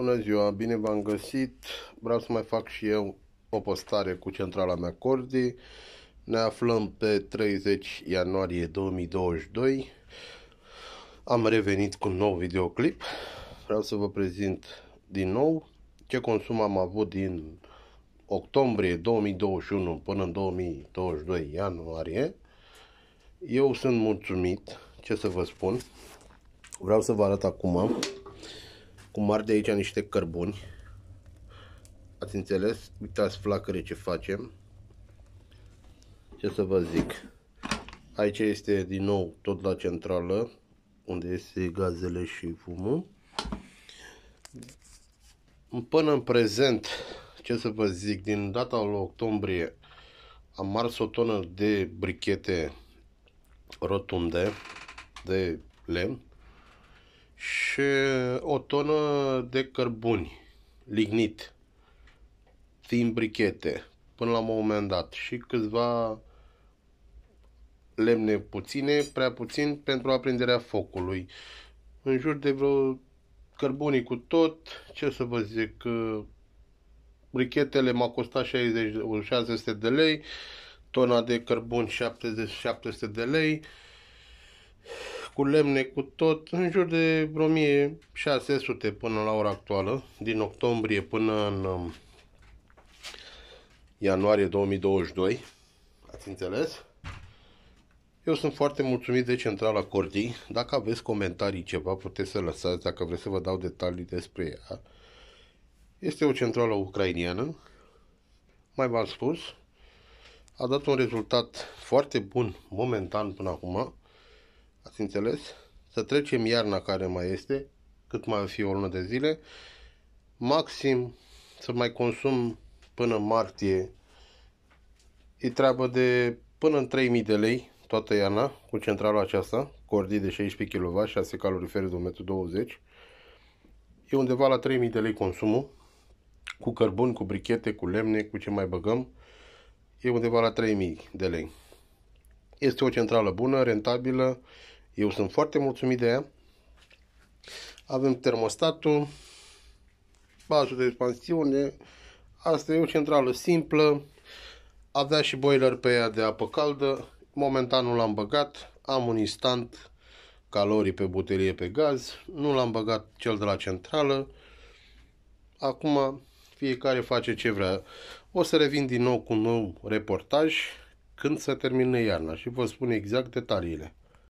Bună ziua, bine v-am găsit. Vreau să mai fac și eu o postare cu centrala mea Cordi. Ne aflăm pe 30 ianuarie 2022. Am revenit cu un nou videoclip. Vreau să vă prezint din nou ce consum am avut din octombrie 2021 până în 2022 ianuarie. Eu sunt mulțumit, ce să vă spun. Vreau să vă arăt acum cum arde aici niște cărbuni. Ați înțeles? Uitați flacăre ce facem. Ce să vă zic. Aici este din nou tot la centrală, unde este gazele și fumul. Până în prezent, ce să vă zic, din data lui octombrie am ars o tonă de brichete rotunde de lemn și uh, o tonă de cărbuni, lignit, din brichete, până la moment dat și câțiva lemne puține, prea puțin, pentru aprinderea focului. În jur de vreo cărbunii cu tot, ce să vă zic, uh, brichetele m-a costat 60, 600 de lei, tona de cărbun 70, 700 de lei, cu lemne, cu tot, în jur de 1600 până la ora actuală, din octombrie până în um, ianuarie 2022. Ați înțeles? Eu sunt foarte mulțumit de centrala Cordii. Dacă aveți comentarii ceva, puteți să lăsați, dacă vreți să vă dau detalii despre ea. Este o centrală ucrainiană, mai v-am spus, a dat un rezultat foarte bun momentan până acum. Ați înțeles? Să trecem iarna care mai este, cât mai fi o lună de zile, maxim să mai consum până martie e treabă de până în 3000 de lei toată iarna cu centrala aceasta, cu de 16 kW, 6 calorifere de 1,20 m. E undeva la 3000 de lei consumul, cu cărbun, cu brichete, cu lemne, cu ce mai băgăm, e undeva la 3000 de lei. Este o centrală bună, rentabilă, eu sunt foarte mulțumit de ea. Avem termostatul, bazul de expansiune, asta e o centrală simplă, avea și boiler pe ea de apă caldă, momentan nu l-am băgat, am un instant calorii pe butelie pe gaz, nu l-am băgat cel de la centrală, acum fiecare face ce vrea. O să revin din nou cu un nou reportaj când se termine iarna și vă spun exact detaliile.